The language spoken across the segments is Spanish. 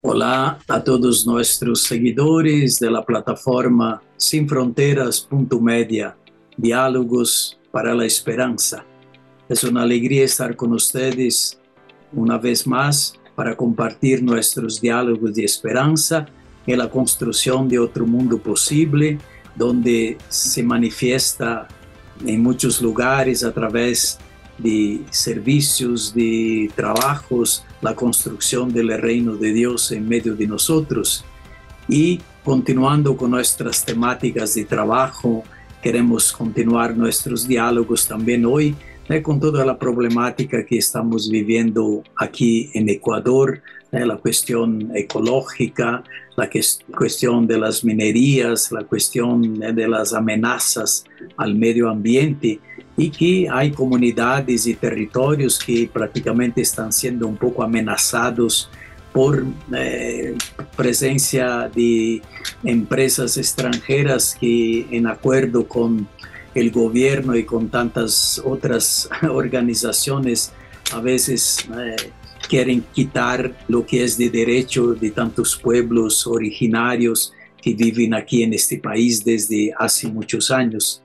Hola a todos nuestros seguidores de la plataforma Sin Fronteras. Diálogos para la Esperanza. Es una alegría estar con ustedes una vez más para compartir nuestros diálogos de esperanza en la construcción de otro mundo posible, donde se manifiesta en muchos lugares a través de servicios, de trabajos, la construcción del reino de Dios en medio de nosotros. Y continuando con nuestras temáticas de trabajo, queremos continuar nuestros diálogos también hoy eh, con toda la problemática que estamos viviendo aquí en Ecuador, eh, la cuestión ecológica, la cuestión de las minerías, la cuestión eh, de las amenazas al medio ambiente y que hay comunidades y territorios que prácticamente están siendo un poco amenazados por eh, presencia de empresas extranjeras que en acuerdo con el gobierno y con tantas otras organizaciones a veces quieren quitar lo que es de derecho de tantos pueblos originarios que viven aquí en este país desde hace muchos años.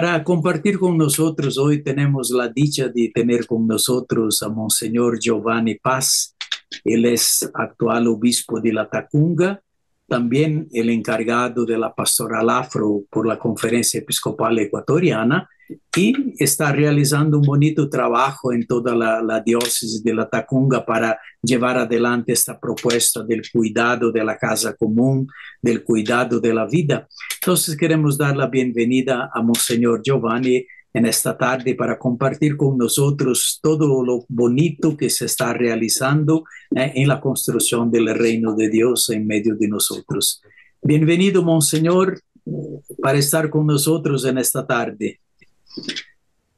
Para compartir con nosotros hoy tenemos la dicha de tener con nosotros a Monseñor Giovanni Paz. Él es actual obispo de La Tacunga, también el encargado de la pastoral afro por la Conferencia Episcopal Ecuatoriana y está realizando un bonito trabajo en toda la diócesis de La Tacunga para llevar adelante esta propuesta del cuidado de la casa común, del cuidado de la vida. Entonces queremos dar la bienvenida a Monseñor Giovanni en esta tarde para compartir con nosotros todo lo bonito que se está realizando eh, en la construcción del reino de Dios en medio de nosotros. Bienvenido, Monseñor, para estar con nosotros en esta tarde.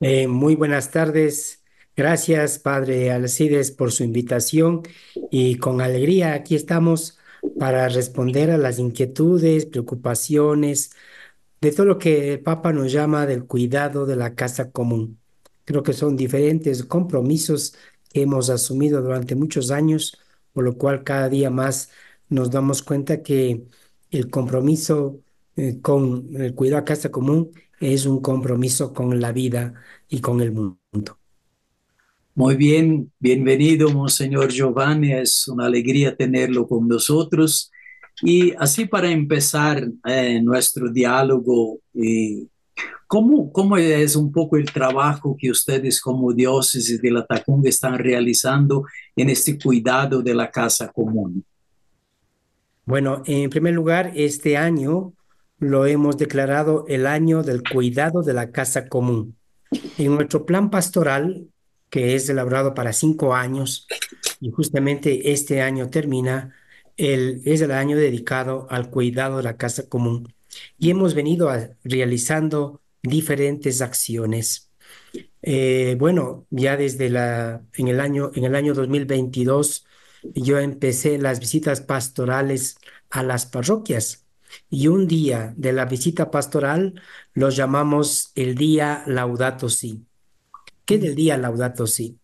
Eh, muy buenas tardes, Gracias, Padre Alcides, por su invitación y con alegría aquí estamos para responder a las inquietudes, preocupaciones, de todo lo que el Papa nos llama del cuidado de la casa común. Creo que son diferentes compromisos que hemos asumido durante muchos años, por lo cual cada día más nos damos cuenta que el compromiso eh, con el cuidado a casa común es un compromiso con la vida y con el mundo. Muy bien, bienvenido, Monseñor Giovanni. Es una alegría tenerlo con nosotros. Y así para empezar eh, nuestro diálogo, eh, ¿cómo, es un poco el trabajo que ustedes como diócesis de la Tacunga están realizando en este cuidado de la casa común? Bueno, en primer lugar, este año lo hemos declarado el año del cuidado de la casa común. En nuestro plan pastoral que es elaborado para cinco años y justamente este año termina, el, es el año dedicado al cuidado de la casa común y hemos venido realizando diferentes acciones. Eh, bueno, ya desde la, en, el año, en el año 2022 yo empecé las visitas pastorales a las parroquias y un día de la visita pastoral lo llamamos el día Laudato Si. ¿Qué del día Laudato Si?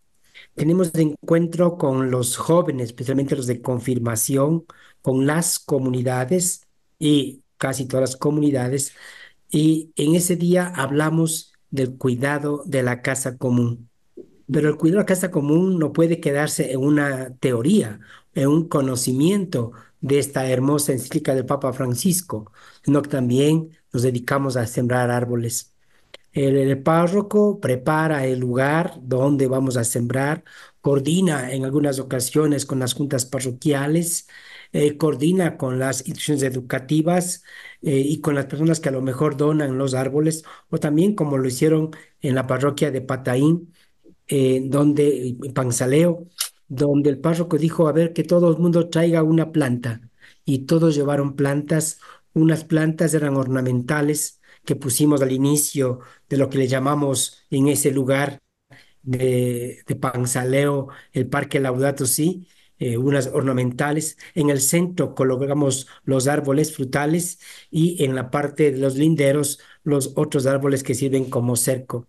Tenemos de encuentro con los jóvenes, especialmente los de confirmación, con las comunidades y casi todas las comunidades. Y en ese día hablamos del cuidado de la casa común. Pero el cuidado de la casa común no puede quedarse en una teoría, en un conocimiento de esta hermosa encíclica del Papa Francisco, sino que también nos dedicamos a sembrar árboles. El, párroco prepara el lugar donde vamos a sembrar, coordina en algunas ocasiones con las juntas parroquiales, eh, coordina con las instituciones educativas eh, y con las personas que a lo mejor donan los árboles, o también como lo hicieron en la parroquia de Pataín, eh, donde, Panzaleo, donde el párroco dijo, a ver, que todo el mundo traiga una planta. Y todos llevaron plantas, unas plantas eran ornamentales, que pusimos al inicio de lo que le llamamos en ese lugar de, de Panzaleo, el Parque Laudato sí eh, unas ornamentales. En el centro colocamos los árboles frutales y en la parte de los linderos los otros árboles que sirven como cerco.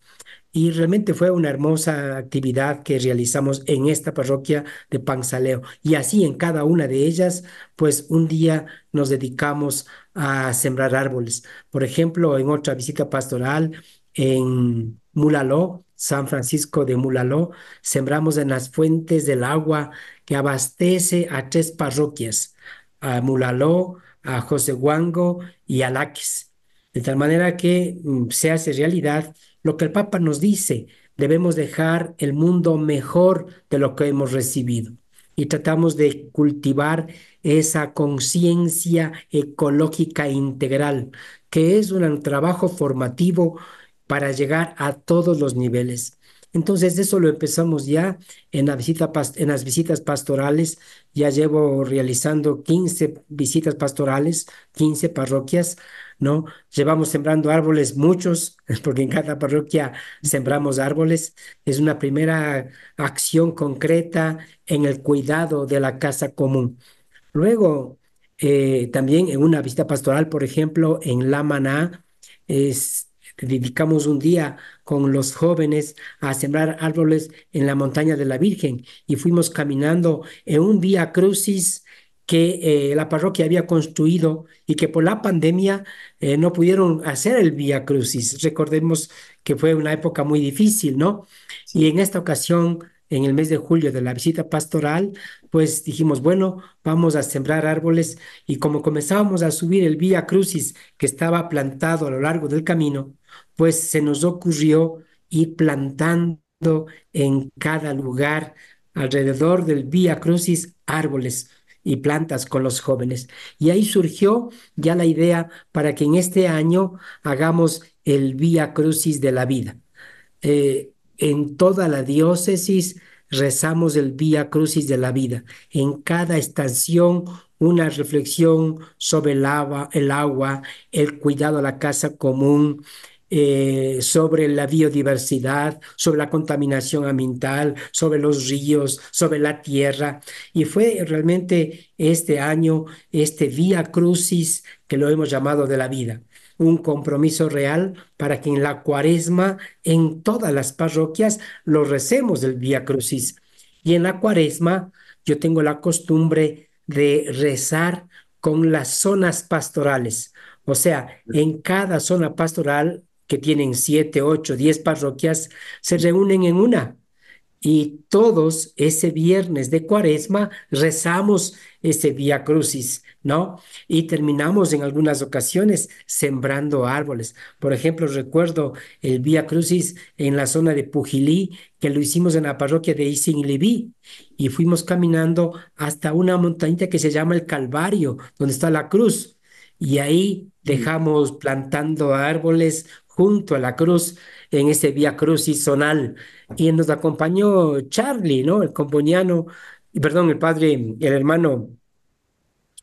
Y realmente fue una hermosa actividad que realizamos en esta parroquia de Panzaleo. Y así en cada una de ellas, pues un día nos dedicamos a sembrar árboles. Por ejemplo, en otra visita pastoral en Mulaló, San Francisco de Mulaló, sembramos en las fuentes del agua que abastece a tres parroquias, a Mulaló, a José Huango y a Laques. De tal manera que mm, se hace realidad lo que el Papa nos dice, debemos dejar el mundo mejor de lo que hemos recibido y tratamos de cultivar esa conciencia ecológica integral, que es un trabajo formativo para llegar a todos los niveles. Entonces eso lo empezamos ya en, la en, las visitas pastorales. Ya llevo realizando 15 visitas pastorales, 15 parroquias ¿no? Llevamos sembrando árboles muchos, porque en cada parroquia sembramos árboles. Es una primera acción concreta en el cuidado de la casa común. Luego, eh, también en una visita pastoral, por ejemplo, en La Maná, dedicamos un día con los jóvenes a sembrar árboles en la montaña de la Virgen y fuimos caminando en un vía crucis que eh, la parroquia había construido y que por la pandemia eh, no pudieron hacer el Vía Crucis. Recordemos que fue una época muy difícil, ¿no? Y en esta ocasión, en el mes de julio de la visita pastoral, pues dijimos, bueno, vamos a sembrar árboles y como comenzábamos a subir el Vía Crucis que estaba plantado a lo largo del camino, pues se nos ocurrió ir plantando en cada lugar alrededor del Vía Crucis árboles y plantas con los jóvenes. Y ahí surgió ya la idea para que en este año hagamos el Vía Crucis de la Vida. Eh, en toda la diócesis rezamos el Vía Crucis de la Vida. En cada estación una reflexión sobre el agua, el, agua, el cuidado a la casa común, eh, sobre la biodiversidad, sobre la contaminación ambiental, sobre los ríos, sobre la tierra. Y fue realmente este año, este Vía Crucis, que lo hemos llamado de la vida, un compromiso real para que en la cuaresma, en todas las parroquias, lo recemos del Vía Crucis. Y en la cuaresma, yo tengo la costumbre de rezar con las zonas pastorales. O sea, en cada zona pastoral que tienen siete, ocho, diez parroquias, se reúnen en una. Y todos ese viernes de cuaresma rezamos ese Vía Crucis, ¿no? Y terminamos en algunas ocasiones sembrando árboles. Por ejemplo, recuerdo el Vía Crucis en la zona de Pujilí, que lo hicimos en la parroquia de Isin-Liví. y fuimos caminando hasta una montañita que se llama el Calvario, donde está la cruz. Y ahí mm. dejamos plantando árboles, junto a la cruz en ese Vía Crucis zonal. Y nos acompañó Charlie, ¿no? El componiano, perdón, el padre, el hermano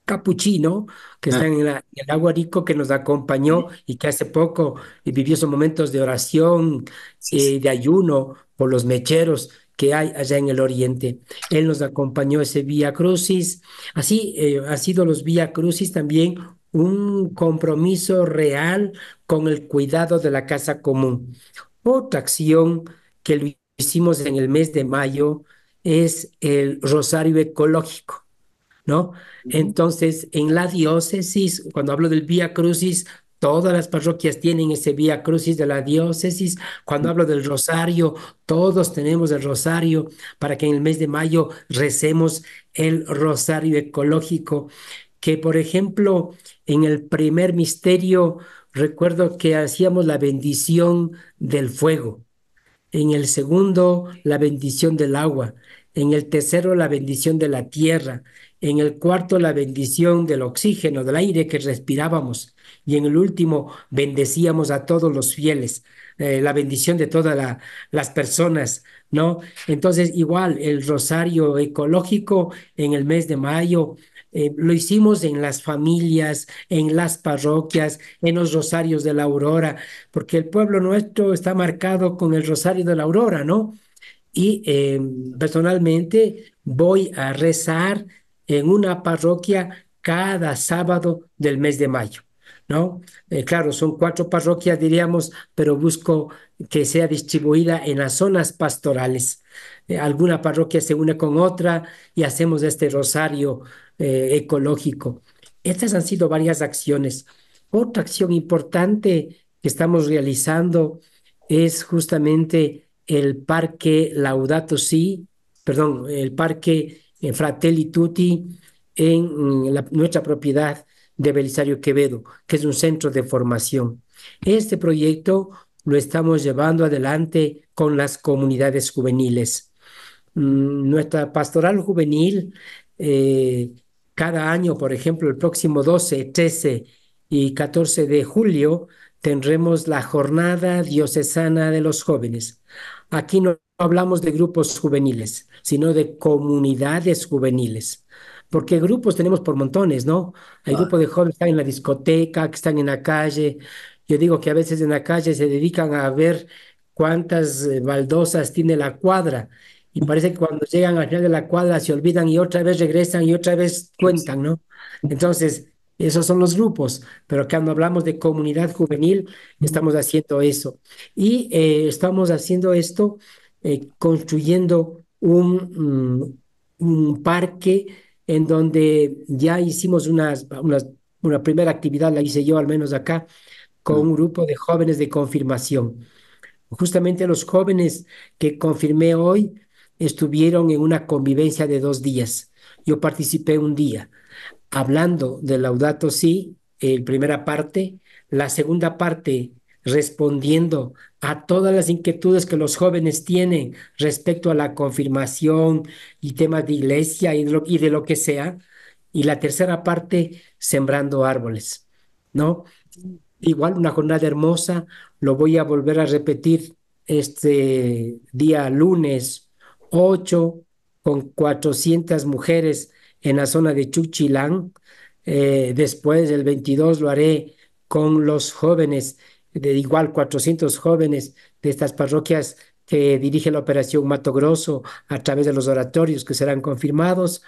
capuchino que está ah. en, el Aguarico, que nos acompañó y que hace poco vivió esos momentos de oración, ...y eh, de ayuno por los mecheros que hay allá en el oriente. Él nos acompañó ese Vía Crucis. Así eh, ha sido los Vía Crucis también un compromiso real con el cuidado de la casa común. Otra acción que hicimos en el mes de mayo es el rosario ecológico, ¿no? Entonces, en la diócesis, cuando hablo del Vía Crucis, todas las parroquias tienen ese Vía Crucis de la diócesis. Cuando hablo del rosario, todos tenemos el rosario para que en el mes de mayo recemos el rosario ecológico, que por ejemplo en el primer misterio recuerdo que hacíamos la bendición del fuego, en el segundo la bendición del agua, en el tercero la bendición de la tierra, en el cuarto la bendición del oxígeno, del aire que respirábamos, y en el último bendecíamos a todos los fieles, eh, la bendición de todas las personas, ¿no? Entonces, igual el rosario ecológico en el mes de mayo, eh, lo hicimos en las familias, en las parroquias, en los rosarios de la aurora, porque el pueblo nuestro está marcado con el rosario de la aurora, ¿no? Y em, personalmente voy a rezar en una parroquia cada sábado del mes de mayo. ¿no? Eh, claro, son cuatro parroquias, diríamos, pero busco que sea distribuida en las zonas pastorales. Eh, alguna parroquia se une con otra y hacemos este rosario eh, ecológico. Estas han sido varias acciones. Otra acción importante que estamos realizando es justamente el parque Laudato Si, perdón, el parque Fratelli Tutti en nuestra propiedad de Belisario Quevedo, que es un centro de formación. Este proyecto lo estamos llevando adelante con las comunidades juveniles. Mm, nuestra pastoral juvenil, eh, cada año, por ejemplo, el próximo 12, 13 y 14 de julio, tendremos la jornada diocesana de los jóvenes. Aquí no hablamos de grupos juveniles, sino de comunidades juveniles porque grupos tenemos por montones, ¿no? Hay ah. grupos de jóvenes que están en la discoteca, que están en la calle. Yo digo que a veces en la calle se dedican a ver cuántas eh, baldosas tiene la cuadra. Y parece que cuando llegan al final de la cuadra se olvidan y otra vez regresan y otra vez cuentan, ¿no? Entonces, esos son los grupos, pero cuando hablamos de comunidad juvenil, estamos haciendo eso. Y eh, estamos haciendo esto eh, construyendo un, mm, un parque en donde ya hicimos unas, una primera actividad, la hice yo al menos acá, con un grupo de jóvenes de confirmación. Justamente los jóvenes que confirmé hoy estuvieron en una convivencia de dos días. Yo participé un día hablando del Laudato Si, en primera parte, la segunda parte respondiendo a todas las inquietudes que los jóvenes tienen respecto a la confirmación y temas de iglesia y de lo, que sea. Y la tercera parte, sembrando árboles, ¿no? Igual una jornada hermosa, lo voy a volver a repetir este día lunes 8 con 400 mujeres en la zona de Chuchilán. Eh, después, el 22, lo haré con los jóvenes de igual 400 jóvenes de estas parroquias que dirige la operación Mato Grosso a través de los oratorios que serán confirmados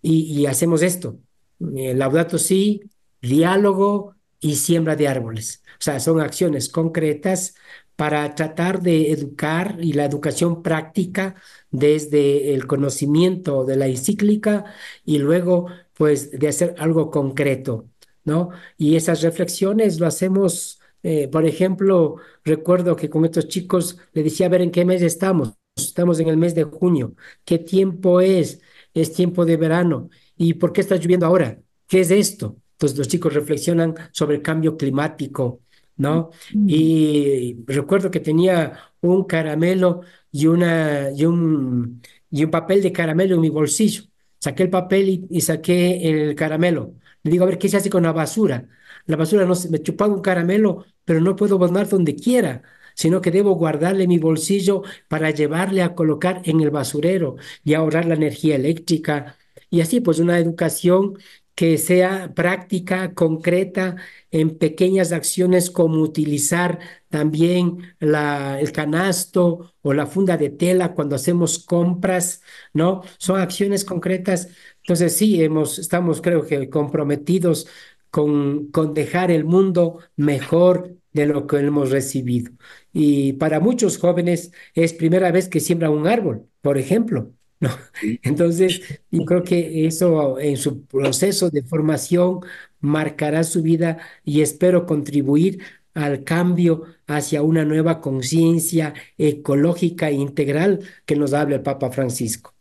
y, hacemos esto. Laudato sí, diálogo y siembra de árboles. O sea, son acciones concretas para tratar de educar y la educación práctica desde el conocimiento de la encíclica y luego pues de hacer algo concreto, ¿no? Y esas reflexiones lo hacemos eh, por ejemplo, recuerdo que con estos chicos le decía, a ver, ¿en qué mes estamos? Estamos en el mes de junio. ¿Qué tiempo es? Es tiempo de verano. ¿Y por qué está lloviendo ahora? ¿Qué es esto? Entonces los chicos reflexionan sobre el cambio climático, ¿no? Y recuerdo que tenía un caramelo y, una, y, un, y un papel de caramelo en mi bolsillo. Saqué el papel y, y saqué el caramelo. Le digo, a ver, ¿qué se hace con la basura? la basura, no se me chupaba un caramelo, pero no puedo botar donde quiera sino que debo guardarle mi bolsillo para llevarle a colocar en el basurero y ahorrar la energía eléctrica. Y así, pues una educación que sea práctica, concreta, en pequeñas acciones como utilizar también la, el canasto o la funda de tela cuando hacemos compras, ¿no? Son acciones concretas. Entonces sí, hemos, estamos creo que comprometidos con, dejar el mundo mejor de lo que hemos recibido. Y para muchos jóvenes es primera vez que siembra un árbol, por ejemplo. Entonces, yo creo que eso en su proceso de formación marcará su vida y espero contribuir al cambio hacia una nueva conciencia ecológica e integral que nos habla el Papa Francisco.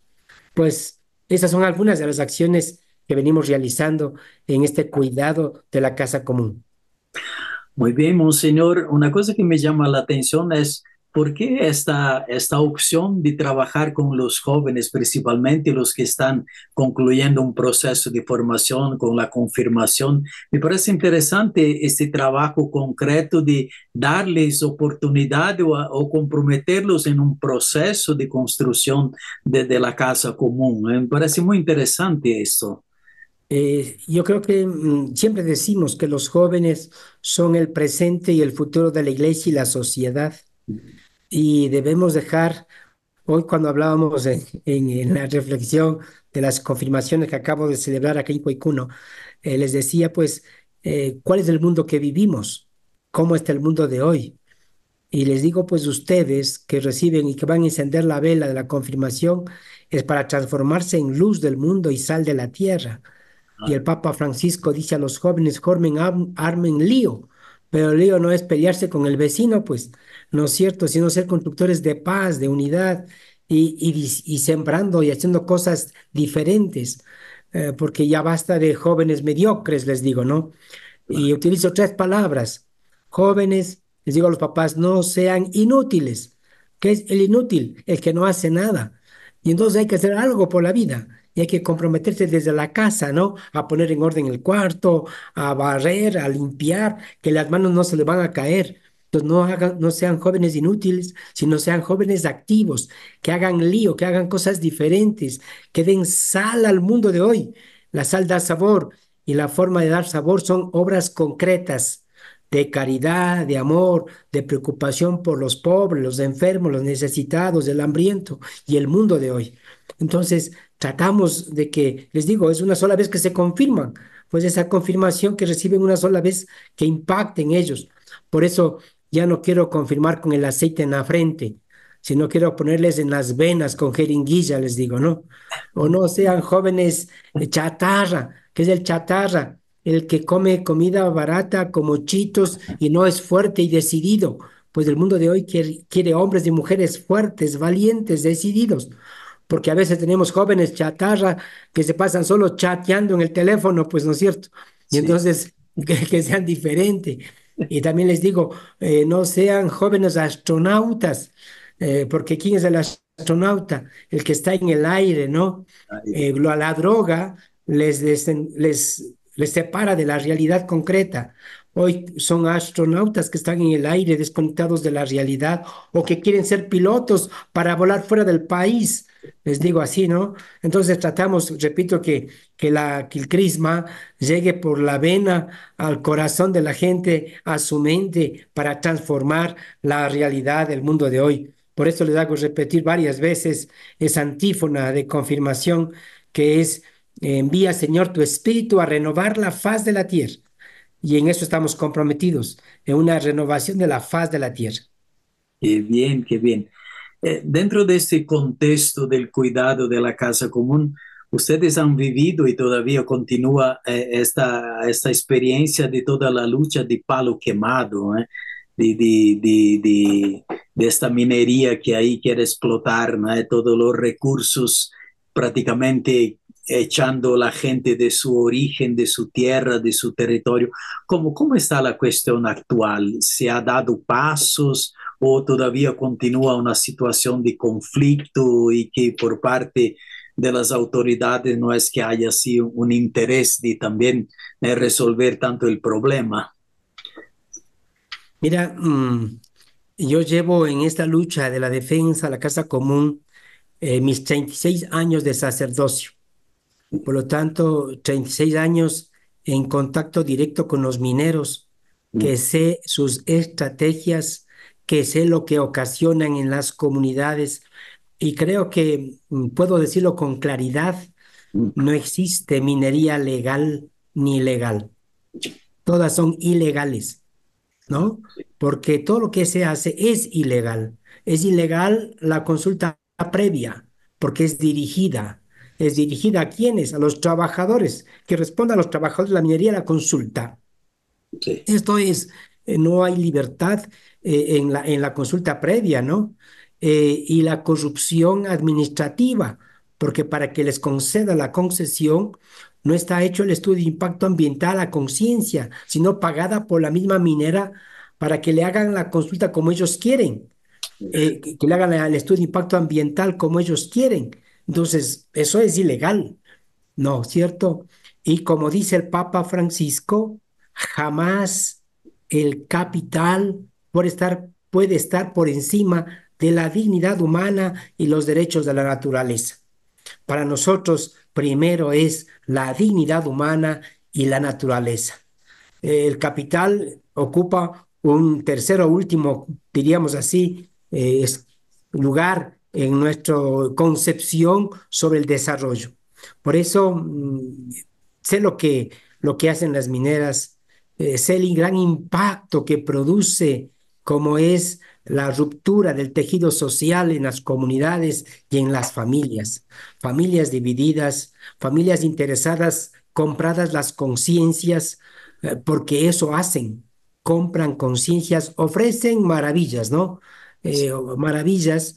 Pues esas son algunas de las acciones que venimos realizando en este cuidado de la casa común. Muy bien, monseñor. Una cosa que me llama la atención es por qué esta, esta opción de trabajar con los jóvenes, principalmente los que están concluyendo un proceso de formación con la confirmación. Me parece interesante este trabajo concreto de darles oportunidad o, comprometerlos en un proceso de construcción desde de la casa común. Me parece muy interesante esto. Eh, yo creo que mm, siempre decimos que los jóvenes son el presente y el futuro de la iglesia y la sociedad. Y debemos dejar, hoy cuando hablábamos en, la reflexión de las confirmaciones que acabo de celebrar aquí en Coicuno, eh, les decía pues, eh, ¿cuál es el mundo que vivimos? ¿Cómo está el mundo de hoy? Y les digo pues ustedes que reciben y que van a encender la vela de la confirmación es para transformarse en luz del mundo y sal de la tierra y el Papa Francisco dice a los jóvenes, armen lío, pero el lío no es pelearse con el vecino, pues, ¿no es cierto? Sino ser constructores de paz, de unidad y, sembrando y haciendo cosas diferentes, eh, porque ya basta de jóvenes mediocres, les digo, ¿no? Y utilizo tres palabras. Jóvenes, les digo a los papás, no sean inútiles. ¿Qué es el inútil? El que no hace nada. Y entonces hay que hacer algo por la vida y hay que comprometerse desde la casa, ¿no? A poner en orden el cuarto, a barrer, a limpiar, que las manos no se le van a caer. Entonces no, hagan, no sean jóvenes inútiles, sino sean jóvenes activos, que hagan lío, que hagan cosas diferentes, que den sal al mundo de hoy. La sal da sabor y la forma de dar sabor son obras concretas de caridad, de amor, de preocupación por los pobres, los enfermos, los necesitados, el hambriento y el mundo de hoy. Entonces, tratamos de que, les digo, es una sola vez que se confirman, pues esa confirmación que reciben una sola vez que impacten ellos. Por eso ya no quiero confirmar con el aceite en la frente, sino quiero ponerles en las venas con jeringuilla, les digo, ¿no? O no sean jóvenes chatarra, que es el chatarra, el que come comida barata como chitos y no es fuerte y decidido. Pues el mundo de hoy quiere hombres y mujeres fuertes, valientes, decididos porque a veces tenemos jóvenes chatarra que se pasan solo chateando en el teléfono, pues no es cierto. Y entonces, que, sean diferentes. Y también les digo, eh, no sean jóvenes astronautas, eh, porque ¿quién es el astronauta? El que está en el aire, ¿no? Eh, la droga les, les, les separa de la realidad concreta. Hoy son astronautas que están en el aire desconectados de la realidad o que quieren ser pilotos para volar fuera del país. Les digo así, ¿no? Entonces tratamos, repito, que, que, la, que el crisma llegue por la vena al corazón de la gente, a su mente, para transformar la realidad del mundo de hoy. Por eso les hago repetir varias veces esa antífona de confirmación que es, envía Señor tu espíritu a renovar la faz de la tierra y en eso estamos comprometidos, en una renovación de la faz de la tierra. Qué bien, qué bien. Eh, dentro de este contexto del cuidado de la casa común, ustedes han vivido y todavía continúa eh, esta, esta experiencia de toda la lucha de palo quemado, eh, de, esta minería que ahí quiere explotar, ¿no? todos los recursos prácticamente echando la gente de su origen, de su tierra, de su territorio. ¿Cómo, cómo está la cuestión actual? ¿Se ha dado pasos o todavía continúa una situación de conflicto y que por parte de las autoridades no es que haya sido un interés de también eh, resolver tanto el problema? Mira, mm, yo llevo en esta lucha de la defensa de la casa común eh, mis 36 años de sacerdocio. Por lo tanto, 36 años en contacto directo con los mineros, que mm. sé sus estrategias, que sé lo que ocasionan en las comunidades. Y creo que mm, puedo decirlo con claridad, mm. no existe minería legal ni ilegal. Todas son ilegales, ¿no? Porque todo lo que se hace es ilegal. Es ilegal la consulta previa, porque es dirigida es dirigida a quienes, a los trabajadores, que responda a los trabajadores de la minería la consulta. Esto es, eh, no hay libertad eh, en, la, en la consulta previa, ¿no? Eh, y la corrupción administrativa, porque para que les conceda la concesión no está hecho el estudio de impacto ambiental a conciencia, sino pagada por la misma minera para que le hagan la consulta como ellos quieren, que le hagan el estudio de impacto ambiental como ellos quieren. Entonces, eso es ilegal, ¿no? ¿Cierto? Y como dice el Papa Francisco, jamás el capital puede estar por encima de la dignidad humana y los derechos de la naturaleza. Para nosotros, primero es la dignidad humana y la naturaleza. El capital ocupa un tercero último, diríamos así, eh, lugar en nuestra concepción sobre el desarrollo. Por eso mm, sé lo que, lo que hacen las mineras, eh, sé el gran impacto que produce como es la ruptura del tejido social en las comunidades y en las familias. Familias divididas, familias interesadas, compradas las conciencias, eh, porque eso hacen, compran conciencias, ofrecen maravillas, ¿no? Eh, maravillas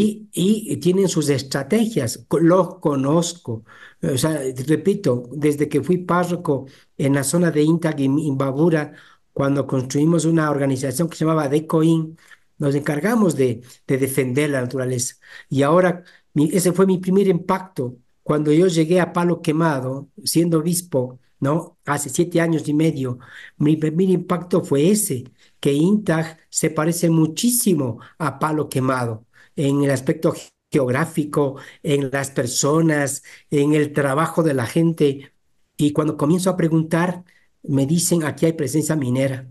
y, tienen sus estrategias, los conozco. O sea, repito, desde que fui párroco en la zona de Intag en Imbabura, cuando construimos una organización que se llamaba DECOIN, nos encargamos de, defender la naturaleza. Y ahora, ese fue mi primer impacto. Cuando yo llegué a Palo Quemado, siendo obispo, ¿no? Hace siete años y medio, mi primer impacto fue ese, que INTAG se parece muchísimo a Palo Quemado en el aspecto geográfico, en las personas, en el trabajo de la gente. Y cuando comienzo a preguntar, me dicen, aquí hay presencia minera.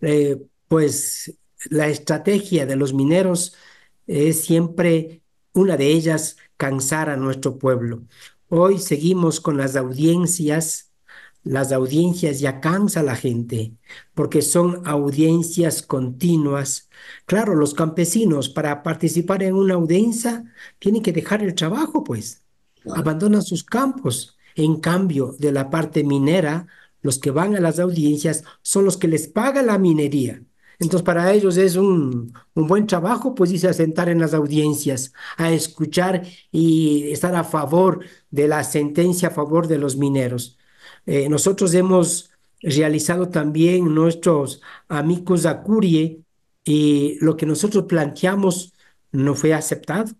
Eh, pues la estrategia de los mineros es siempre una de ellas, cansar a nuestro pueblo. Hoy seguimos con las audiencias las audiencias ya cansa a la gente, porque son audiencias continuas. Claro, los campesinos para participar en una audiencia tienen que dejar el trabajo, pues. Abandonan sus campos. En cambio, de la parte minera, los que van a las audiencias son los que les paga la minería. Entonces, para ellos es un, un buen trabajo, pues, irse a sentar en las audiencias, a escuchar y estar a favor de la sentencia a favor de los mineros. Eh, nosotros hemos realizado también nuestros amigos a Curie y lo que nosotros planteamos no fue aceptado,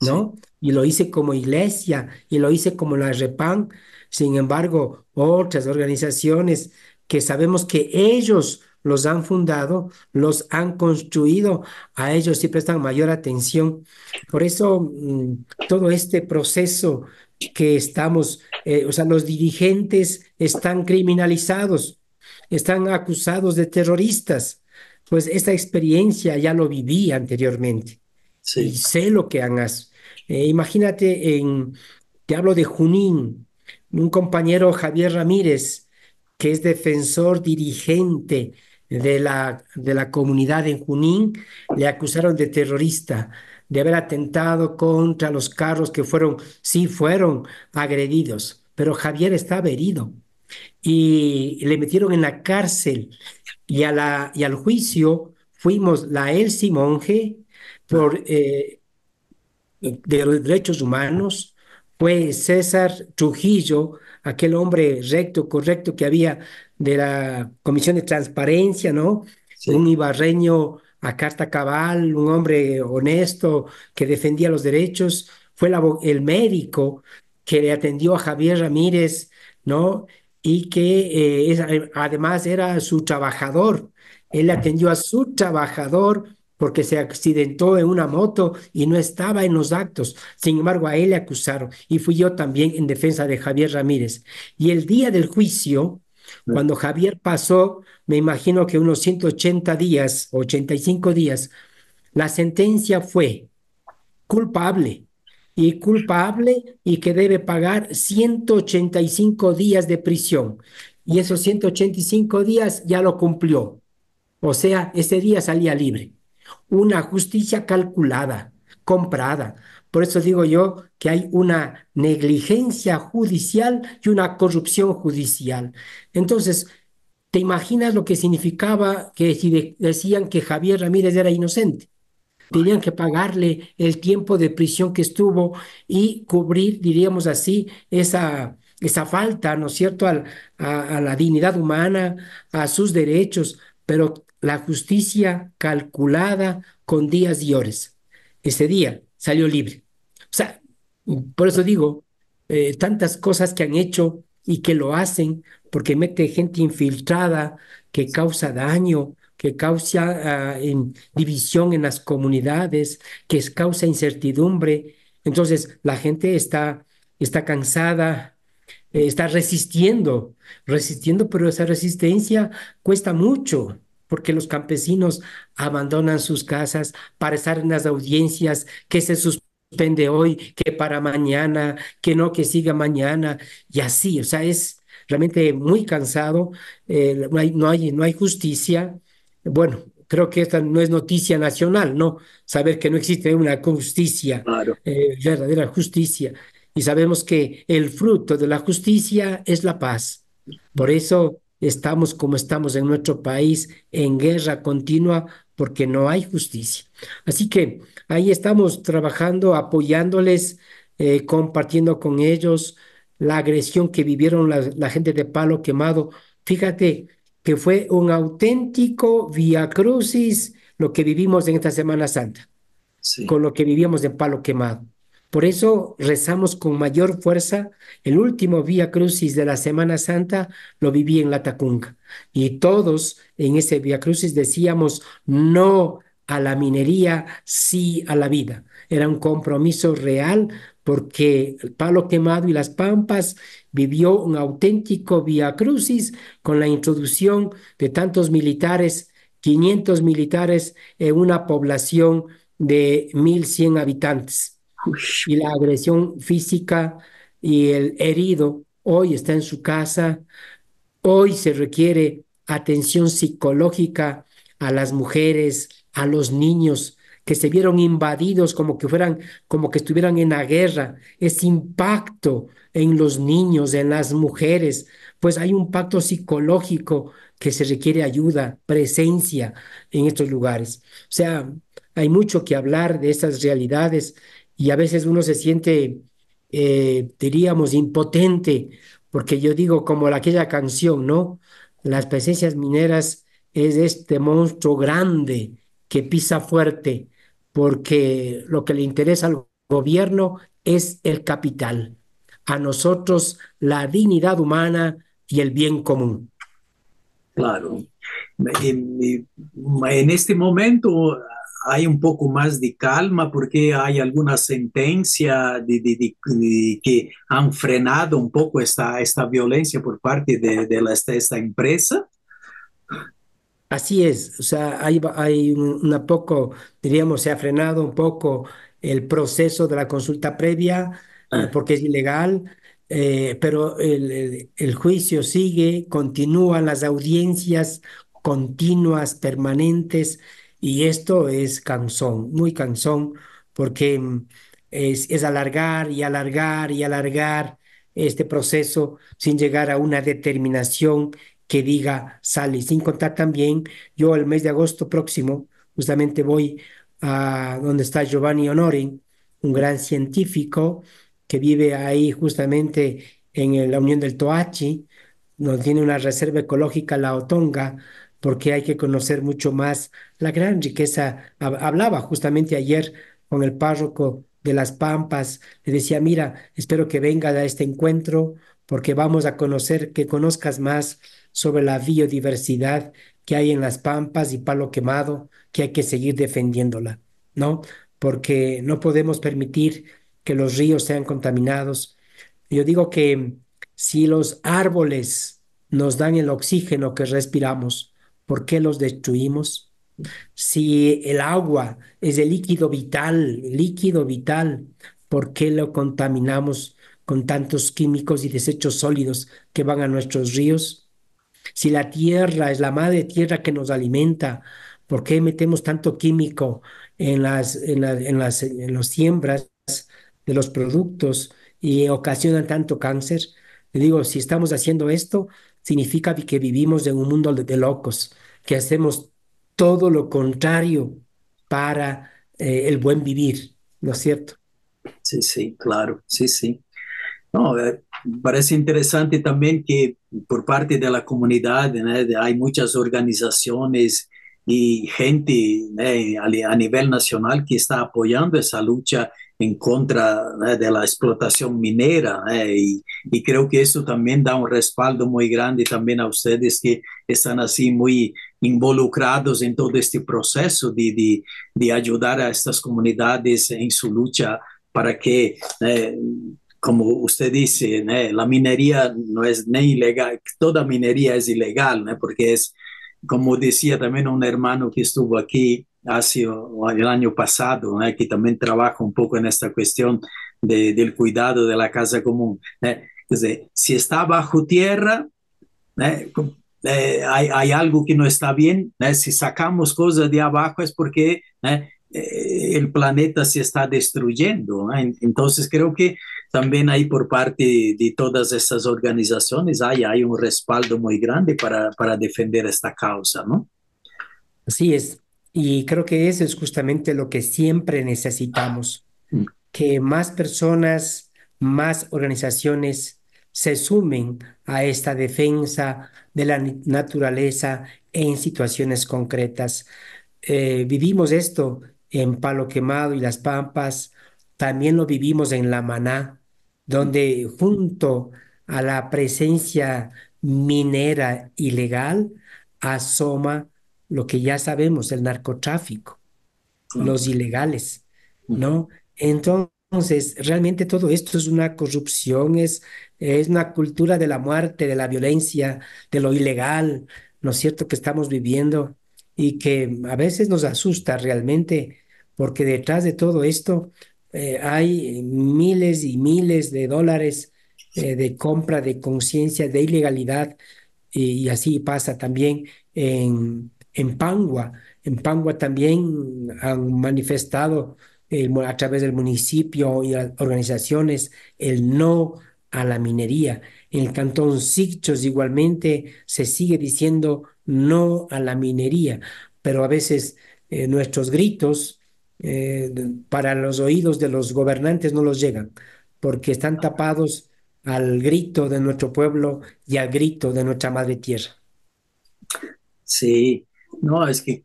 ¿no? Y lo hice como iglesia y lo hice como la Repan. Sin embargo, otras organizaciones que sabemos que ellos los han fundado, los han construido, a ellos sí prestan mayor atención. Por eso mm, todo este proceso que estamos eh, o sea, los dirigentes están criminalizados, están acusados de terroristas. Pues esta experiencia ya lo viví anteriormente sí. y sé lo que han eh, imagínate, en, te hablo de Junín, un compañero Javier Ramírez, que es defensor dirigente de la, de la comunidad en Junín, le acusaron de terrorista de haber atentado contra los carros que fueron, sí fueron agredidos, pero Javier estaba herido y le metieron en la cárcel y, a la, y al juicio fuimos la Elsie Monge por, eh, de los derechos humanos, fue César Trujillo, aquel hombre recto, correcto que había de la Comisión de Transparencia, ¿no? Un ibarreño a carta cabal, un hombre honesto que defendía los derechos, fue el médico que le atendió a Javier Ramírez, ¿no? Y que eh, eh, además era su trabajador. Él atendió a su trabajador porque se accidentó en una moto y no estaba en los actos. Sin embargo, a él le acusaron y fui yo también en defensa de Javier Ramírez. Y el día del juicio, Mm. Cuando Javier pasó, me imagino que unos 180 días, 85 días, la sentencia fue culpable y culpable y que debe pagar 185 días de prisión. Y esos 185 días ya lo cumplió. O sea, ese día salía libre. Una justicia calculada, comprada, por eso digo yo que hay una negligencia judicial y una corrupción judicial. Entonces, ¿te imaginas lo que significaba que si decían que Javier Ramírez era inocente? Tenían que pagarle el tiempo de prisión que estuvo y cubrir, diríamos así, esa, esa falta, ¿no es cierto?, Al, a la dignidad humana, a sus derechos, pero la justicia calculada con días y horas. Ese día salió libre. O sea, por eso digo, eh, tantas cosas que han hecho y que lo hacen porque mete gente infiltrada que causa daño, que causa ah, división en las comunidades, que causa incertidumbre. Entonces la gente está, está cansada, eh, está resistiendo, resistiendo, pero esa resistencia cuesta mucho porque los campesinos abandonan sus casas para estar en las audiencias que se suspenden suspende hoy, que para mañana, que no, que siga mañana, y así, o sea, es realmente muy cansado, eh, no, hay, no, hay, justicia. Bueno, creo que esta no es noticia nacional, ¿no? Saber que no existe una justicia, eh, verdadera justicia. Y sabemos que el fruto de la justicia es la paz. Por eso estamos como estamos en nuestro país, en guerra continua, porque no hay justicia. Así que Ahí estamos trabajando, apoyándoles, eh, compartiendo con ellos la agresión que vivieron la, gente de Palo Quemado. Fíjate que fue un auténtico via crucis lo que vivimos en esta Semana Santa, con lo que vivíamos en Palo Quemado. Por eso rezamos con mayor fuerza. El último Vía Crucis de la Semana Santa lo viví en La Tacunga. Y todos en ese Vía Crucis decíamos no a la minería, sí a la vida. Era un compromiso real porque el Palo Quemado y las Pampas vivió un auténtico via crucis con la introducción de tantos militares, 500 militares en una población de 1.100 habitantes. Y la agresión física y el herido hoy está en su casa, hoy se requiere atención psicológica a las mujeres, a los niños que se vieron invadidos como que fueran como que estuvieran en la guerra, ese impacto en los niños, en las mujeres, pues hay un pacto psicológico que se requiere ayuda, presencia en estos lugares. O sea, hay mucho que hablar de estas realidades y a veces uno se siente, eh, diríamos, impotente, porque yo digo como aquella canción, ¿no? Las presencias mineras es este monstruo grande que pisa fuerte, porque lo que le interesa al gobierno es el capital, a nosotros la dignidad humana y el bien común. Claro, en, este momento hay un poco más de calma porque hay alguna sentencia que han frenado un poco esta, esta violencia por parte de, esta empresa. Así es, o sea, hay, un- poco, diríamos, se ha frenado un poco el proceso de la consulta previa eh, ah. porque es ilegal, eh, pero el, juicio sigue, continúan las audiencias continuas, permanentes, y esto es cansón, muy cansón, porque mm, es, es alargar y alargar y alargar este proceso sin llegar a una determinación que diga sale, sin contar también, yo el mes de agosto próximo justamente voy a donde está Giovanni Onore, un gran científico que vive ahí justamente en la Unión del Toachi, nos tiene una reserva ecológica, la Otonga, porque hay que conocer mucho más la gran riqueza. Hablaba justamente ayer con el párroco de Las Pampas, le decía, mira, espero que venga a este encuentro porque vamos a conocer, que conozcas más sobre la biodiversidad que hay en las pampas y palo quemado, que hay que seguir defendiéndola, ¿no? Porque no podemos permitir que los ríos sean contaminados. Yo digo que si los árboles nos dan el oxígeno que respiramos, ¿por qué los destruimos? Si el agua es el líquido vital, líquido vital, ¿por qué lo contaminamos con tantos químicos y desechos sólidos que van a nuestros ríos? Si la tierra es la madre tierra que nos alimenta, ¿por qué metemos tanto químico en, las, en, las en, las, en los siembras de los productos y ocasionan tanto cáncer? Le digo, si estamos haciendo esto, significa que vivimos en un mundo de, locos, que hacemos todo lo contrario para eh, el buen vivir, ¿no es cierto? Sí, sí, claro, sí, sí. No, eh, parece interesante también que por parte de la comunidad hay muchas organizaciones y gente a nivel nacional que está apoyando esa lucha en contra de la explotación minera y, creo que eso también da un respaldo muy grande también a ustedes que están así muy involucrados en todo este proceso de, de, de ayudar a estas comunidades en su lucha para que como usted dice, la minería no es ni ilegal, toda minería es ilegal, ¿no? porque es, como decía también un hermano que estuvo aquí hace el año pasado, ¿no? que también trabaja un poco en esta cuestión del cuidado de la casa común. si está bajo tierra, eh, hay, algo que no está bien, si sacamos cosas de abajo es porque eh, el planeta se está destruyendo. Entonces creo que también ahí por parte de todas estas organizaciones hay, hay un respaldo muy grande para, para defender esta causa, ¿no? Así es. Y creo que eso es justamente lo que siempre necesitamos, mm. que más personas, más organizaciones se sumen a esta defensa de la naturaleza en situaciones concretas. Eh, vivimos esto en Palo Quemado y Las Pampas, también lo vivimos en La Maná, donde junto a la presencia minera ilegal asoma lo que ya sabemos, el narcotráfico, los ilegales, ¿no? Entonces, realmente todo esto es una corrupción, es, es una cultura de la muerte, de la violencia, de lo ilegal, ¿no es cierto?, que estamos viviendo y que a veces nos asusta realmente, porque detrás de todo esto eh, hay eh, miles y miles de dólares eh, de compra de conciencia, de ilegalidad, y, así pasa también en, Pangua. En Pangua también han manifestado a través del municipio y las organizaciones el no a la minería. En el cantón Sichos igualmente se sigue diciendo no a la minería, pero a veces nuestros gritos eh, para los oídos de los gobernantes no los llegan, porque están ah. tapados al grito de nuestro pueblo y al grito de nuestra madre tierra. Sí, no, es que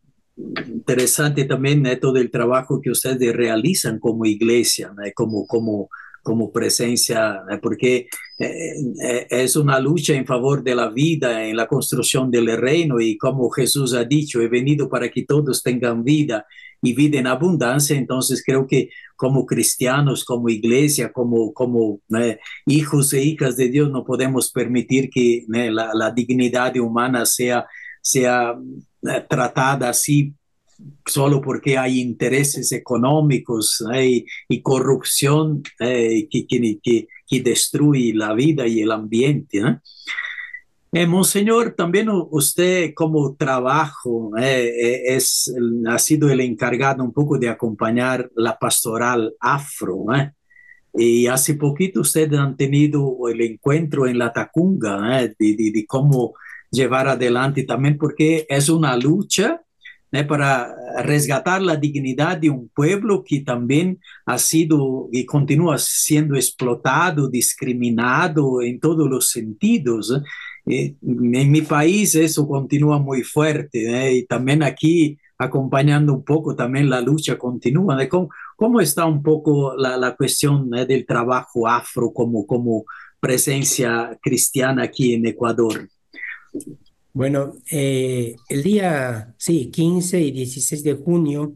interesante también todo el trabajo que ustedes realizan como iglesia, como, como como presencia, eh, porque eh, eh, es una lucha en favor de la vida, en la construcción del reino y como Jesús ha dicho, he venido para que todos tengan vida y vida en abundancia, entonces creo que como cristianos, como iglesia, como, como hijos e hijas de Dios, no podemos permitir que la, dignidad humana sea, sea tratada así solo porque hay intereses económicos y corrupción ¿eh? que, que, que, destruye la vida y el ambiente. Eh, monseñor, también usted como trabajo eh, eh, es, ha sido el encargado un poco de acompañar la pastoral afro. Y hace poquito ustedes han tenido el encuentro en la Tacunga de, de cómo llevar adelante también, porque es una lucha ¿eh? para resgatar la dignidad de un pueblo que también ha sido y continúa siendo explotado, discriminado en todos los sentidos. ¿eh? Eh, en mi país eso continúa muy fuerte y también aquí acompañando un poco también la lucha continúa. cómo, cómo, está un poco la, la cuestión del trabajo afro como, como presencia cristiana aquí en Ecuador? Bueno, eh, el día sí, 15 y 16 de junio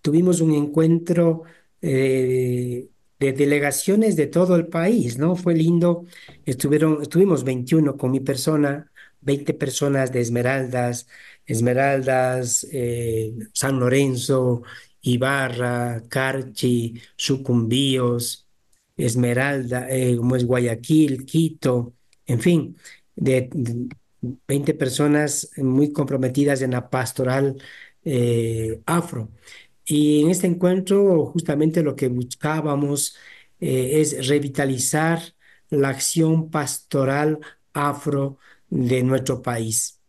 tuvimos un encuentro eh, de delegaciones de todo el país, ¿no? Fue lindo. Estuvieron, estuvimos 21 con mi persona, 20 personas de Esmeraldas, Esmeraldas, eh, San Lorenzo, Ibarra, Carchi, Sucumbíos, Esmeralda, como es Guayaquil, Quito, en fin, de 20 personas muy comprometidas en la pastoral eh, afro. Y en este encuentro justamente lo que buscábamos eh, es revitalizar la acción pastoral afro de nuestro país.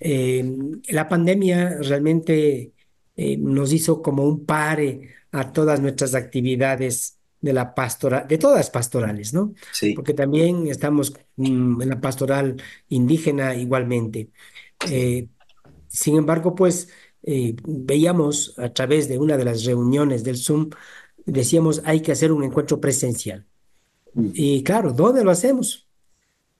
Em, la pandemia realmente eh, nos hizo como un pare a todas nuestras actividades de la pastoral, de todas pastorales, ¿no? Sí. Porque también estamos mm, en la pastoral indígena igualmente. Eh, sin embargo, pues eh, veíamos a través de una de las reuniones del Zoom, decíamos, hay que hacer un encuentro presencial. Mm. Y claro, ¿dónde lo hacemos?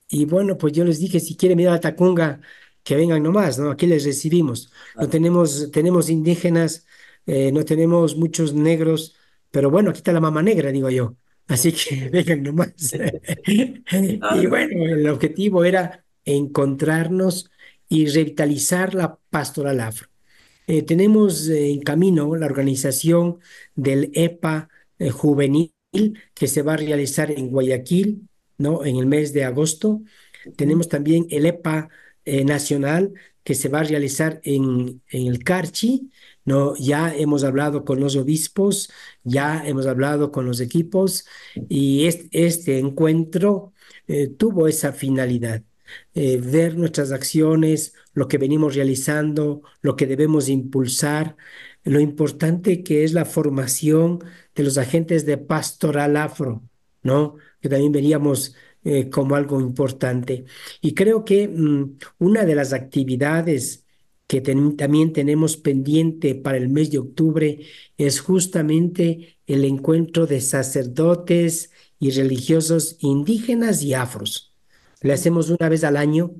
Y bueno, pues yo les dije, si quieren mirar a Tacunga, que vengan nomás, ¿no? Aquí les recibimos. No tenemos, tenemos indígenas, eh, no tenemos muchos negros, pero bueno, aquí está la mamá negra, digo yo. Así que déjenlo nomás. y ah. bueno, el objetivo era encontrarnos y revitalizar la pastoral afro. Eh, tenemos eh, en camino la organización del EPA eh, juvenil que se va a realizar en Guayaquil, ¿no? En el mes de agosto. Tenemos también el EPA nacional que se va a realizar en, en el Carchi no, ya hemos hablado con los obispos, ya hemos hablado con los equipos y este, encuentro eh, tuvo esa finalidad. Eh, ver nuestras acciones, lo que venimos realizando, lo que debemos impulsar, lo importante que es la formación de los agentes de pastoral afro, ¿no? Que también veríamos eh, como algo importante. Y creo que mm, una de las actividades que también tenemos pendiente para el mes de octubre es justamente el encuentro de sacerdotes y religiosos indígenas y afros. Le hacemos una vez al año,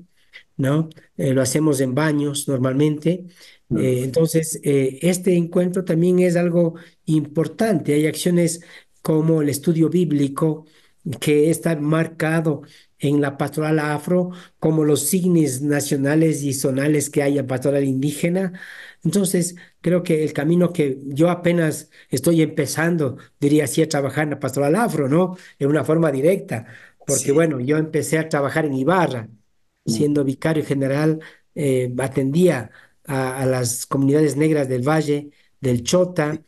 ¿no? Eh, lo hacemos en baños normalmente. Eh, entonces, eh, este encuentro también es algo importante. Hay acciones como el estudio bíblico que está marcado en la pastoral afro, como los signos nacionales y zonales que hay en pastoral indígena. Entonces, creo que el camino que yo apenas estoy empezando, diría así, a trabajar en la pastoral afro, ¿no? En una forma directa, porque bueno, yo empecé a trabajar en Ibarra, mm. siendo vicario general, eh, atendía a, a, las comunidades negras del Valle, del Chota,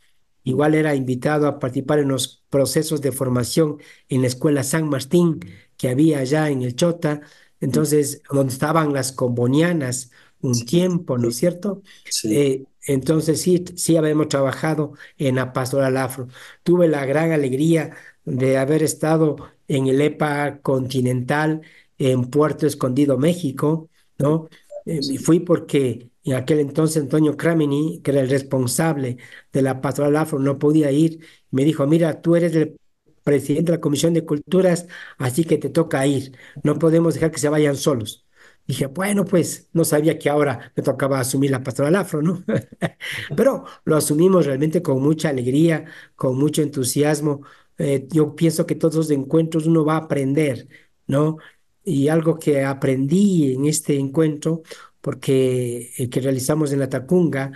igual era invitado a participar en los procesos de formación en la Escuela San Martín que había allá en el Chota, entonces, donde estaban las combonianas un tiempo, ¿no es cierto? Eh, entonces, sí, sí habíamos trabajado en la pastoral afro. Tuve la gran alegría de haber estado en el EPA continental en Puerto Escondido, México, ¿no? Eh, y fui porque en aquel entonces Antonio Cramini, que era el responsable de la pastoral afro, no podía ir. Me dijo, mira, tú eres el presidente de la Comisión de Culturas, así que te toca ir, no podemos dejar que se vayan solos. Dije, bueno, pues no sabía que ahora me tocaba asumir la pastoral afro, ¿no? Pero lo asumimos realmente con mucha alegría, con mucho entusiasmo. Eh, yo pienso que todos los encuentros uno va a aprender, ¿no? Y algo que aprendí en este encuentro, porque el que realizamos en la Tacunga,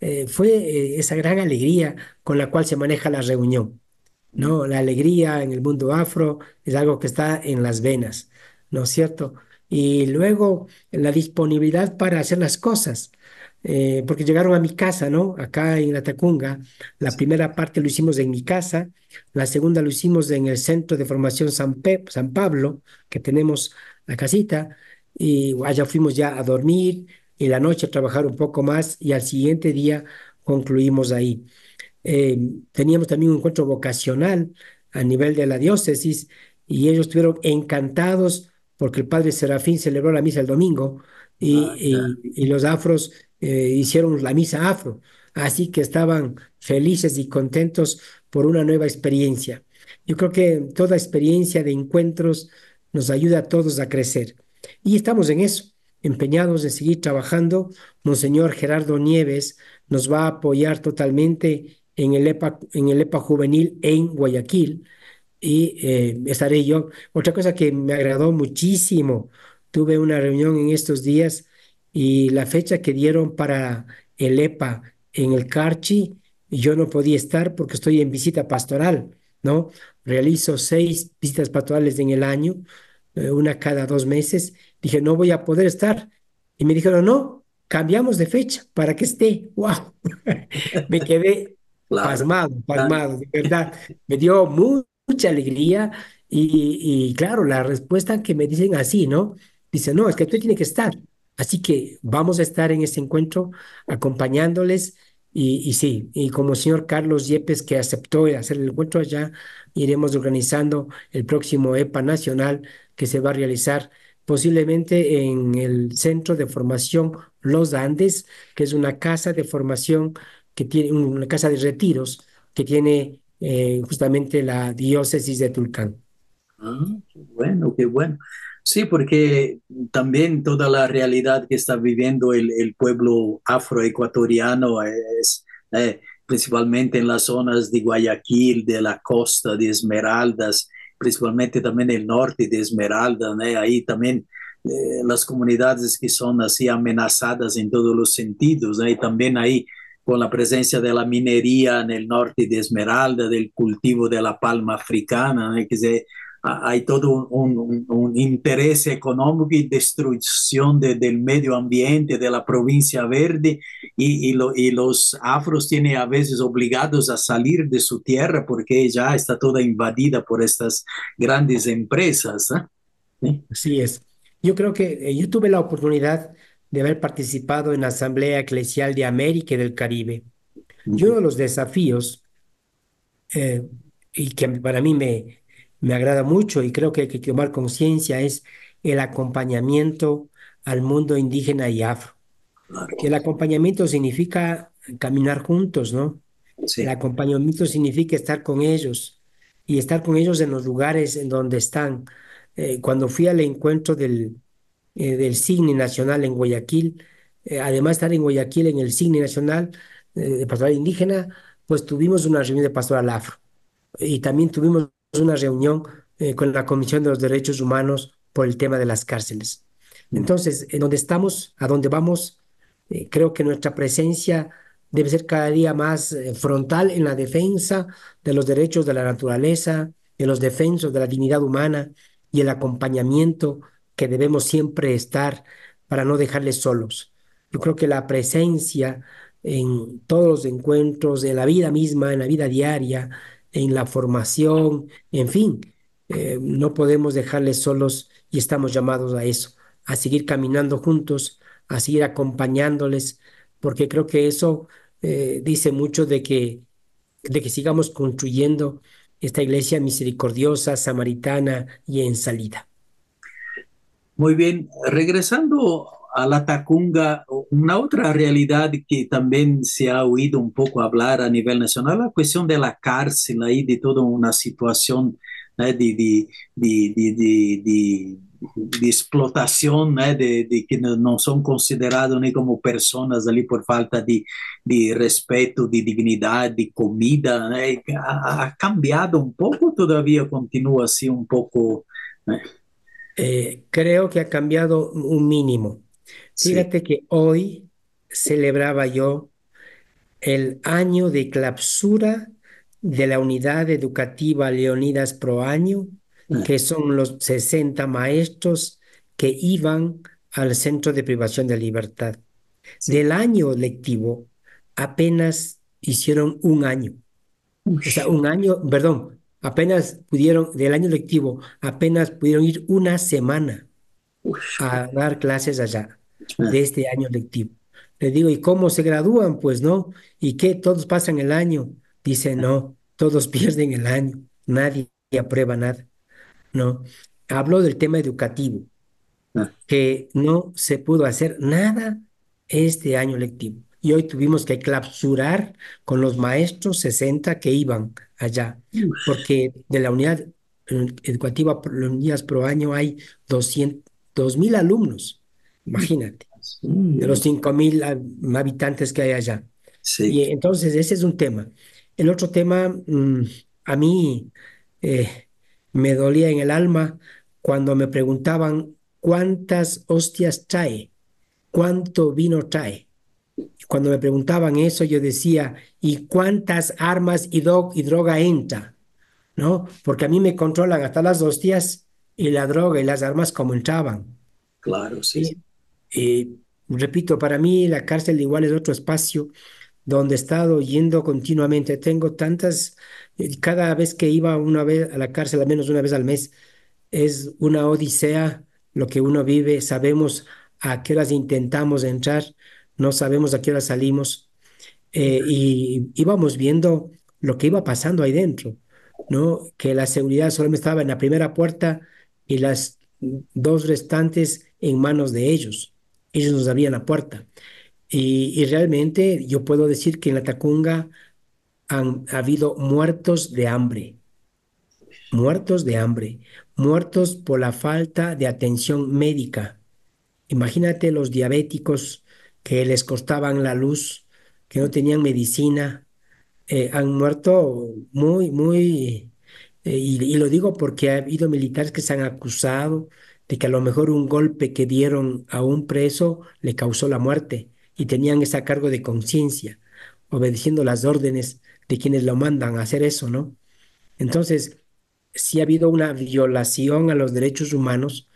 eh, fue eh, esa gran alegría con la cual se maneja la reunión. ¿no? La alegría en el mundo afro es algo que está en las venas, ¿no es cierto? Y luego la disponibilidad para hacer las cosas. Eh, porque llegaron a mi casa, ¿no? Acá en Atacunga, La primera parte lo hicimos en mi casa, la segunda lo hicimos en el Centro de Formación San, San Pablo, que tenemos la casita, y allá fuimos ya a dormir, y la noche a trabajar un poco más, y al siguiente día concluimos ahí. Eh, teníamos también un encuentro vocacional a nivel de la diócesis y ellos estuvieron encantados porque el padre Serafín celebró la misa el domingo y, ah, los afros eh, hicieron la misa afro. Así que estaban felices y contentos por una nueva experiencia. Yo creo que toda experiencia de encuentros nos ayuda a todos a crecer. Y estamos en eso, empeñados en seguir trabajando. Monseñor Gerardo Nieves nos va a apoyar totalmente en el EPA, en el EPA juvenil en Guayaquil y eh, estaré yo. Otra cosa que me agradó muchísimo, tuve una reunión en estos días y la fecha que dieron para el EPA en el Carchi, yo no podía estar porque estoy en visita pastoral, ¿no? Realizo seis visitas pastorales en el año, eh, una cada dos meses. Dije, no voy a poder estar. Y me dijeron, no, cambiamos de fecha para que esté. ¡Wow! me quedé Pasmado, pasmado, de verdad. Me dio mucha alegría y, claro, la respuesta que me dicen así, ¿no? Dicen, no, es que tú tiene que estar. Así que vamos a estar en ese encuentro acompañándoles y, y sí, y como señor Carlos Yepes que aceptó hacer el encuentro allá, iremos organizando el próximo EPA Nacional que se va a realizar posiblemente en el Centro de Formación Los Andes, que es una casa de formación que tiene una casa de retiros que tiene eh, justamente la diócesis de Tulcán. Ah, bueno, qué bueno. Sí, porque también toda la realidad que está viviendo el, pueblo afroecuatoriano es eh, principalmente en las zonas de Guayaquil, de la costa, de Esmeraldas, principalmente también el norte de Esmeralda, ahí también eh, las comunidades que son así amenazadas en todos los sentidos, Ahí también ahí con la presencia de la minería en el norte de Esmeralda, del cultivo de la palma africana, que hay todo un, interés económico y destrucción del medio ambiente, de la provincia verde, y, los afros tienen a veces obligados a salir de su tierra porque ya está toda invadida por estas grandes empresas. ¿eh? Así es. Yo creo que eh, yo tuve la oportunidad de haber participado en la Asamblea Eclesial de América y del Caribe. Y uno de los desafíos, eh, y que para mí me, me agrada mucho y creo que hay que tomar conciencia, es el acompañamiento al mundo indígena y afro. el acompañamiento significa caminar juntos, ¿no? El acompañamiento significa estar con ellos y estar con ellos en los lugares en donde están. Eh, cuando fui al encuentro del, eh, del CIGNI Nacional en Guayaquil, eh, además de estar en Guayaquil en el CIGNI Nacional eh, de Pastoral Indígena, pues tuvimos una reunión de Pastoral Afro y también tuvimos una reunión con la Comisión de los Derechos Humanos por el tema de las cárceles. Mm. Entonces, en donde estamos, a donde vamos, creo que nuestra presencia debe ser cada día más frontal en la defensa de los derechos de la naturaleza, en los defensos de la dignidad humana y el acompañamiento que debemos siempre estar para no dejarles solos. Yo creo que la presencia en todos los encuentros, en la vida misma, en la vida diaria, en la formación, en fin, eh, no podemos dejarles solos y estamos llamados a eso, a seguir caminando juntos, a seguir acompañándoles, porque creo que eso eh, dice mucho de que, de que sigamos construyendo esta iglesia misericordiosa, samaritana y en salida. Muy bien, regresando a la Tacunga, una otra realidad que también se ha oído un poco hablar a nivel nacional, la cuestión de la cárcel ahí, de toda una situación eh, de, de, de, de, explotação, eh, de, que não são considerados nem como pessoas ali por falta de, respeito, de dignidade, de comida, eh, ha, ha cambiado um pouco, todavia continua assim um pouco... Eh, creo que ha cambiado un mínimo. Fíjate que hoy celebraba yo el año de clausura de la unidad educativa Leonidas Proaño, ah. que son los 60 maestros que iban al Centro de Privación de Libertad. Del año lectivo apenas hicieron un año. O sea, un año, perdón, apenas pudieron, del año lectivo, apenas pudieron ir una semana a dar clases allá, ah. de este año lectivo. Le digo, ¿y cómo se gradúan? Pues no. ¿Y qué? ¿Todos pasan el año? Dice, no, todos pierden el año. Nadie aprueba nada. No. Hablo del tema educativo, ah. que no se pudo hacer nada este año lectivo y hoy tuvimos que clausurar con los maestros 60 que iban allá, porque de la unidad eh, educativa días Pro Año hay 200, 2.000 alumnos, imagínate, de los 5.000 habitantes que hay allá. Y entonces ese es un tema. El otro tema, mm, a mí eh, me dolía en el alma cuando me preguntaban cuántas hostias trae, cuánto vino trae cuando me preguntaban eso, yo decía, ¿y cuántas armas y, droga entra? ¿No? Porque a mí me controlan hasta las dos hostias y la droga y las armas como entraban. Claro, sí. Y, repito, para mí la cárcel igual es otro espacio donde he estado yendo continuamente. Tengo tantas, eh, cada vez que iba una vez a la cárcel, al menos una vez al mes, es una odisea lo que uno vive. Sabemos a qué horas intentamos entrar no sabemos a qué hora salimos eh, y, íbamos viendo lo que iba pasando ahí dentro, ¿no? Que la seguridad solamente estaba en la primera puerta y las dos restantes en manos de ellos. Ellos nos abrían la puerta. Y, realmente yo puedo decir que en la Tacunga han ha habido muertos de hambre, muertos de hambre, muertos por la falta de atención médica. Imagínate los diabéticos, que les costaban la luz, que no tenían medicina, eh, han muerto muy, muy, eh, y, y, lo digo porque ha habido militares que se han acusado de que a lo mejor un golpe que dieron a un preso le causó la muerte y tenían esa cargo de conciencia, obedeciendo las órdenes de quienes lo mandan a hacer eso, ¿no? Entonces, si ha habido una violación a los derechos humanos,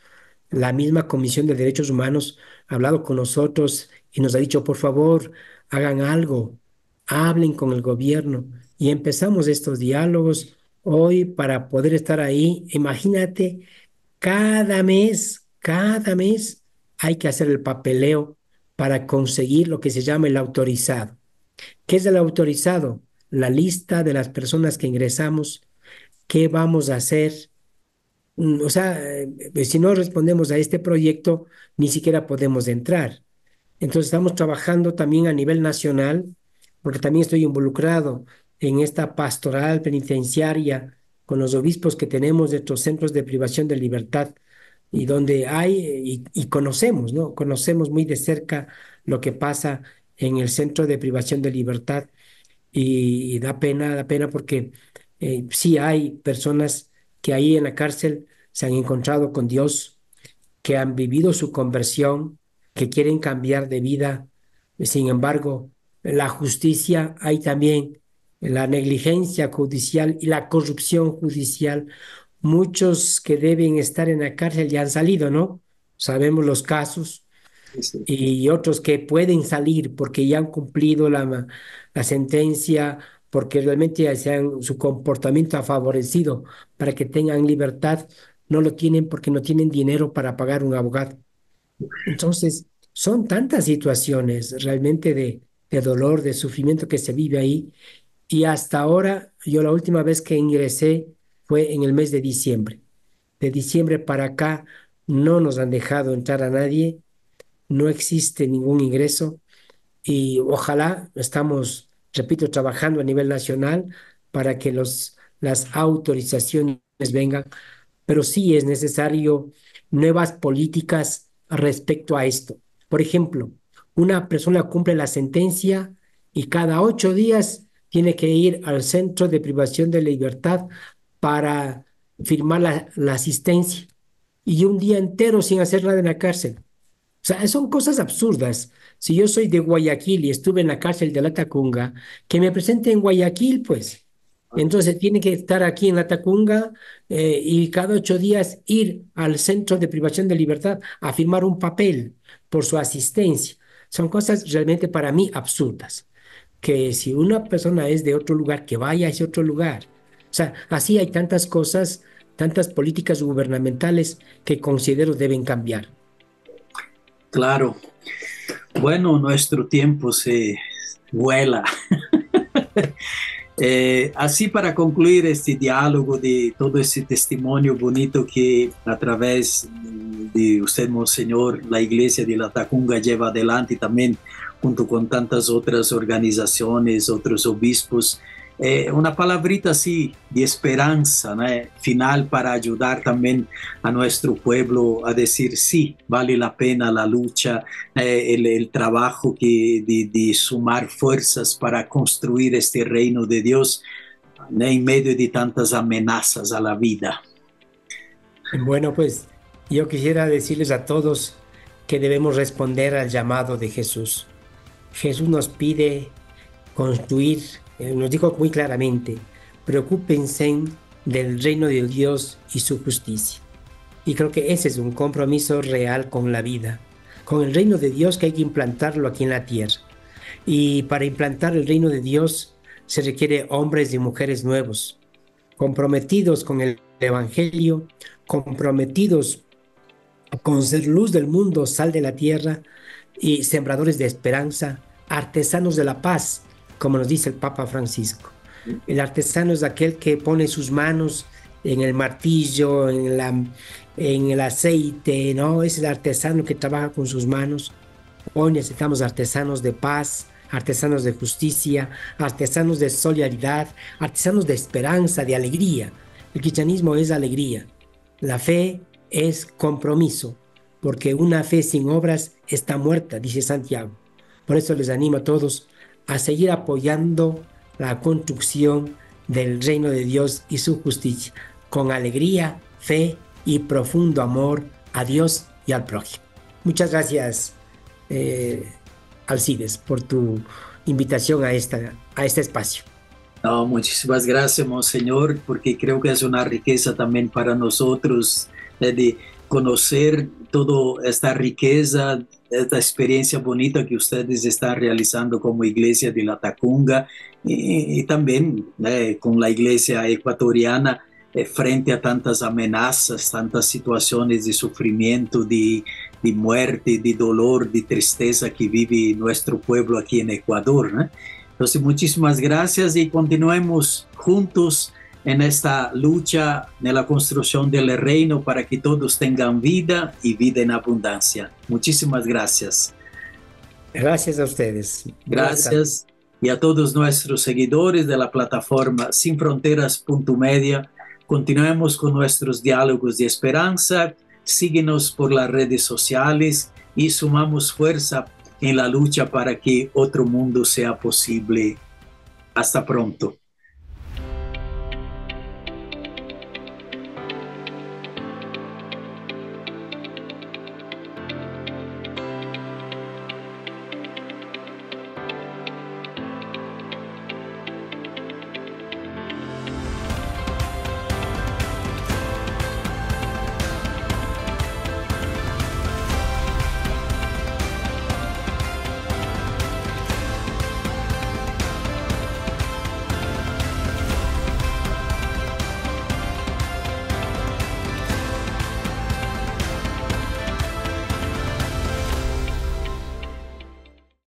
la misma Comisión de Derechos Humanos ha hablado con nosotros y nos ha dicho, por favor, hagan algo, hablen con el gobierno. Y empezamos estos diálogos hoy para poder estar ahí. Imagínate, cada mes, cada mes hay que hacer el papeleo para conseguir lo que se llama el autorizado. ¿Qué es el autorizado? La lista de las personas que ingresamos, qué vamos a hacer. Mm, o sea, eh, si no respondemos a este proyecto, ni siquiera podemos entrar. Entonces estamos trabajando también a nivel nacional, porque también estoy involucrado en esta pastoral penitenciaria con los obispos que tenemos de estos centros de privación de libertad y donde hay y, conocemos, ¿no? Conocemos muy de cerca lo que pasa en el centro de privación de libertad y, da pena, da pena porque eh, sí hay personas que ahí en la cárcel se han encontrado con Dios, que han vivido su conversión, que quieren cambiar de vida. Sin embargo, en la justicia hay también la negligencia judicial y la corrupción judicial. Muchos que deben estar en la cárcel ya han salido, ¿no? Sabemos los casos. Y otros que pueden salir porque ya han cumplido la, la sentencia, porque realmente ya su comportamiento ha favorecido para que tengan libertad, no lo tienen porque no tienen dinero para pagar un abogado. Entonces, son tantas situaciones realmente de, dolor, de sufrimiento que se vive ahí. Y hasta ahora, yo la última vez que ingresé fue en el mes de diciembre. De diciembre para acá no nos han dejado entrar a nadie, no existe ningún ingreso y ojalá estamos, repito, trabajando a nivel nacional para que los, las autorizaciones vengan, pero sí es necesario nuevas políticas respecto a esto. Por ejemplo, una persona cumple la sentencia y cada ocho días tiene que ir al centro de privación de libertad para firmar la, asistencia y un día entero sin hacer nada en la cárcel. O sea, son cosas absurdas. Si yo soy de Guayaquil y estuve en la cárcel de La Tacunga, que me presente en Guayaquil, pues. Ah. Entonces tiene que estar aquí en La Tacunga eh, y cada ocho días ir al centro de privación de libertad a firmar un papel por su asistencia. Son cosas realmente para mí absurdas, que si una persona es de otro lugar, que vaya a ese otro lugar. O sea, así hay tantas cosas, tantas políticas gubernamentales que considero deben cambiar. Claro. Bueno, nuestro tiempo se vuela. Eh, así para concluir este diálogo de todo ese testimonio bonito que a través usted, Monseñor, la Iglesia de la Tacunga lleva adelante también, junto con tantas otras organizaciones, otros obispos. Eh, una palabrita así de esperanza final para ayudar también a nuestro pueblo a decir sí, vale la pena la lucha, eh, el, trabajo que, de sumar fuerzas para construir este reino de Dios en medio de tantas amenazas a la vida. Bueno, pues yo quisiera decirles a todos que debemos responder al llamado de Jesús. Jesús nos pide construir, eh, nos dijo muy claramente, preocupense del reino de Dios y su justicia. Y creo que ese es un compromiso real con la vida, con el reino de Dios que hay que implantarlo aquí en la tierra. Y para implantar el reino de Dios se requiere hombres y mujeres nuevos, comprometidos con el Evangelio, comprometidos con ser luz del mundo, sal de la tierra y sembradores de esperanza, artesanos de la paz, como nos dice el Papa Francisco. El artesano es aquel que pone sus manos en el martillo, en, la, en el aceite, ¿no? Es el artesano que trabaja con sus manos. Hoy necesitamos artesanos de paz, artesanos de justicia, artesanos de solidaridad, artesanos de esperanza, de alegría. El cristianismo es alegría. La fe es compromiso, porque una fe sin obras está muerta, dice Santiago. Por eso les animo a todos a seguir apoyando la construcción del reino de Dios y su justicia, con alegría, fe y profundo amor a Dios y al prójimo. Muchas gracias, eh, Alcides, por tu invitación a, esta, a este espacio. No, muchísimas gracias, Monseñor, porque creo que es una riqueza también para nosotros eh, de conocer toda esta riqueza, esta experiencia bonita que ustedes están realizando como Iglesia de la Tacunga y, también eh, con la Iglesia ecuatoriana eh, frente a tantas amenazas, tantas situaciones de sufrimiento, de, muerte, de dolor, de tristeza que vive nuestro pueblo aquí en Ecuador. Entonces, muchísimas gracias y continuemos juntos en esta lucha, en la construcción del reino para que todos tengan vida y vida en abundancia. Muchísimas gracias. Gracias a ustedes. Gracias. Y a todos nuestros seguidores de la plataforma Sin sinfronteras.media. Continuemos con nuestros diálogos de esperanza. Síguenos por las redes sociales y sumamos fuerza en la lucha para que otro mundo sea posible. Hasta pronto.